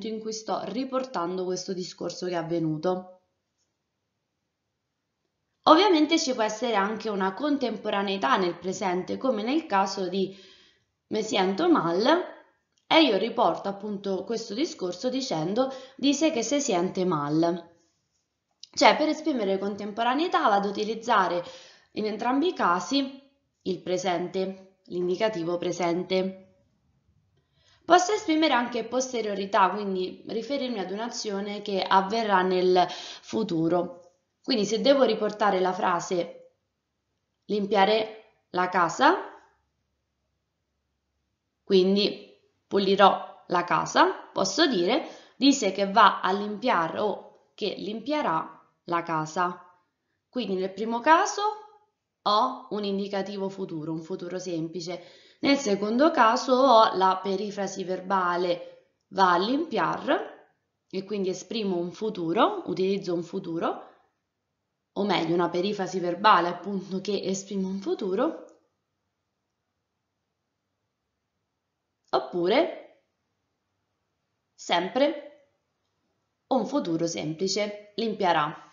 in cui sto riportando questo discorso che è avvenuto. Ovviamente ci può essere anche una contemporaneità nel presente, come nel caso di mi sento mal e io riporto appunto questo discorso dicendo dice che si sente mal. Cioè, per esprimere contemporaneità vado ad utilizzare in entrambi i casi il presente, l'indicativo presente. Posso esprimere anche posteriorità, quindi riferirmi ad un'azione che avverrà nel futuro. Quindi se devo riportare la frase limpiare la casa, quindi pulirò la casa, posso dire dice che va a limpiare o che limpierà la casa. Quindi nel primo caso ho un indicativo futuro, un futuro semplice. Nel secondo caso ho la perifrasi verbale va all'impiar e quindi esprimo un futuro, utilizzo un futuro, o meglio una perifrasi verbale appunto che esprime un futuro, oppure sempre un futuro semplice, l'impiarà.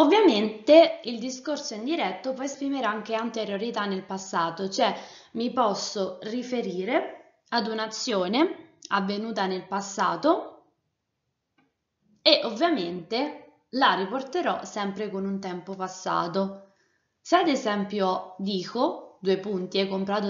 Ovviamente il discorso indiretto può esprimerà anche anteriorità nel passato, cioè mi posso riferire ad un'azione avvenuta nel passato e ovviamente la riporterò sempre con un tempo passato. Se ad esempio dico, due punti, hai comprato